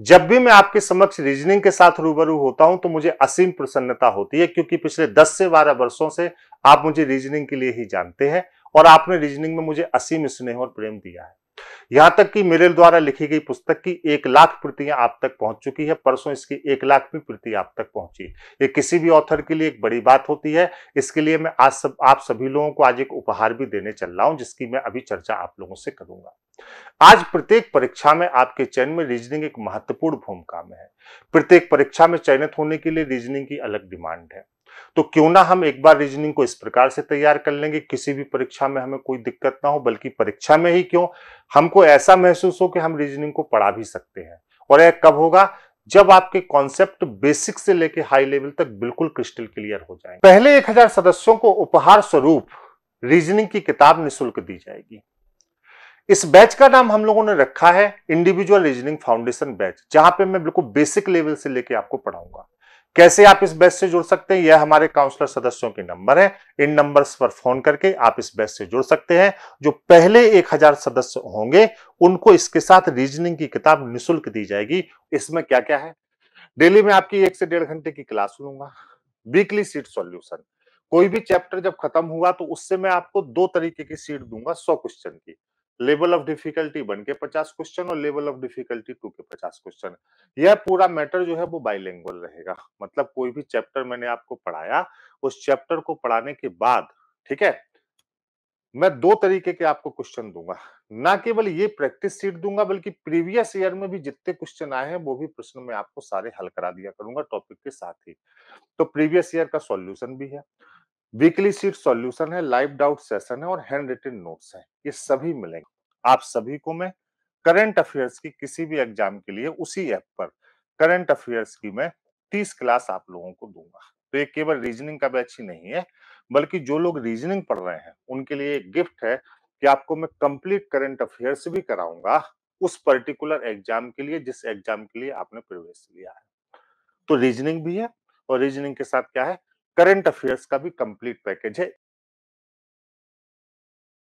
जब भी मैं आपके समक्ष रीजनिंग के साथ रूबरू होता हूं तो मुझे असीम प्रसन्नता होती है क्योंकि पिछले 10 से 12 वर्षों से आप मुझे रीजनिंग के लिए ही जानते हैं और आपने रीजनिंग में मुझे असीम स्नेह और प्रेम दिया है यहां तक कि मेरे द्वारा लिखी गई पुस्तक की एक लाख प्रतियां आप तक पहुंच चुकी है परसों इसकी एक लाखवीं प्रति आप तक पहुंची ये किसी भी ऑथर के लिए एक बड़ी बात होती है इसके लिए मैं आज सब आप सभी लोगों को आज एक उपहार भी देने चल रहा हूं जिसकी मैं अभी चर्चा आप लोगों से करूंगा आज प्रत्येक परीक्षा में आपके चयन में रीजनिंग एक महत्वपूर्ण भूमिका में है प्रत्येक परीक्षा में चयनित होने के लिए रीजनिंग की अलग डिमांड है तो क्यों ना हम एक बार रीजनिंग को इस प्रकार से तैयार कर लेंगे किसी भी परीक्षा में हमें कोई दिक्कत ना हो बल्कि परीक्षा में ही क्यों हमको ऐसा महसूस हो कि हम रीजनिंग को पढ़ा भी सकते हैं और यह कब होगा जब आपके कॉन्सेप्ट बेसिक से लेके हाई लेवल तक बिल्कुल क्रिस्टल क्लियर हो जाए पहले एक सदस्यों को उपहार स्वरूप रीजनिंग की किताब निःशुल्क दी जाएगी इस बैच का नाम हम लोगों ने रखा है इंडिविजुअल रीजनिंग फाउंडेशन बैच जहां पे मैं बिल्कुल बेसिक लेवल से लेके आपको पढ़ाऊंगा कैसे आप इस बैच से जुड़ सकते हैं यह हमारे काउंसलर सदस्यों के नंबर है इन नंबर्स पर फोन करके आप इस बैच से जुड़ सकते हैं जो पहले 1000 सदस्य होंगे उनको इसके साथ रीजनिंग की किताब निशुल्क दी जाएगी इसमें क्या क्या है डेली में आपकी एक से डेढ़ घंटे की क्लास लूंगा वीकली सीट सोल्यूशन कोई भी चैप्टर जब खत्म हुआ तो उससे मैं आपको दो तरीके की सीट दूंगा सौ क्वेश्चन की लेवल ऑफ डिफिकल्टी वन के पचास क्वेश्चन और लेवल ऑफ डिफिकल्टी टू के पचास क्वेश्चन यह पूरा मैटर जो है वो बाइलेंगुअल रहेगा मतलब कोई भी चैप्टर मैंने आपको पढ़ाया उस चैप्टर को पढ़ाने के बाद ठीक है मैं दो तरीके के आपको क्वेश्चन दूंगा ना केवल ये प्रैक्टिस सीट दूंगा बल्कि प्रीवियस ईयर में भी जितने क्वेश्चन आए हैं वो भी प्रश्न में आपको सारे हल करा दिया करूंगा टॉपिक के साथ ही तो प्रीवियस ईयर का सॉल्यूशन भी है वीकली सीट सॉल्यूशन है लाइव डाउट सेशन है और हैंड रिटेन नोट्स है ये सभी मिलेंगे आप सभी को मैं करंट अफेयर्स की किसी भी एग्जाम के लिए उसी ऐप पर करंट अफेयर्स की मैं तीस क्लास आप लोगों को दूंगा तो ये केवल रीजनिंग का बैच ही नहीं है बल्कि जो लोग रीजनिंग पढ़ रहे हैं उनके लिए एक गिफ्ट है कि आपको मैं कंप्लीट करंट अफेयर्स भी कराऊंगा उस पर्टिकुलर एग्जाम के लिए जिस एग्जाम के लिए आपने प्रवेश लिया है तो रीजनिंग भी है और रीजनिंग के साथ क्या है करंट अफेयर्स का भी कंप्लीट पैकेज है